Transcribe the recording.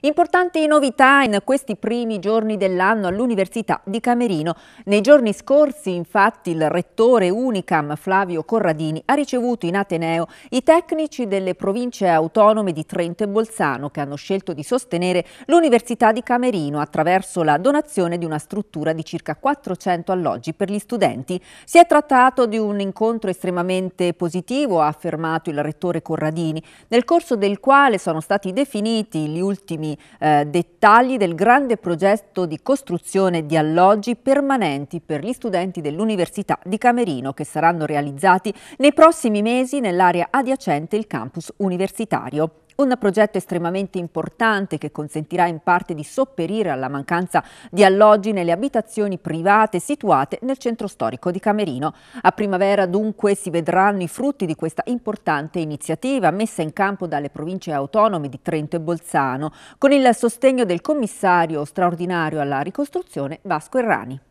Importanti novità in questi primi giorni dell'anno all'Università di Camerino. Nei giorni scorsi, infatti, il rettore Unicam Flavio Corradini ha ricevuto in Ateneo i tecnici delle province autonome di Trento e Bolzano che hanno scelto di sostenere l'Università di Camerino attraverso la donazione di una struttura di circa 400 alloggi per gli studenti. Si è trattato di un incontro estremamente positivo, ha affermato il rettore Corradini, nel corso del quale sono stati definiti gli ultimi eh, dettagli del grande progetto di costruzione di alloggi permanenti per gli studenti dell'Università di Camerino che saranno realizzati nei prossimi mesi nell'area adiacente il campus universitario. Un progetto estremamente importante che consentirà in parte di sopperire alla mancanza di alloggi nelle abitazioni private situate nel centro storico di Camerino. A primavera dunque si vedranno i frutti di questa importante iniziativa messa in campo dalle province autonome di Trento e Bolzano con il sostegno del commissario straordinario alla ricostruzione Vasco Errani.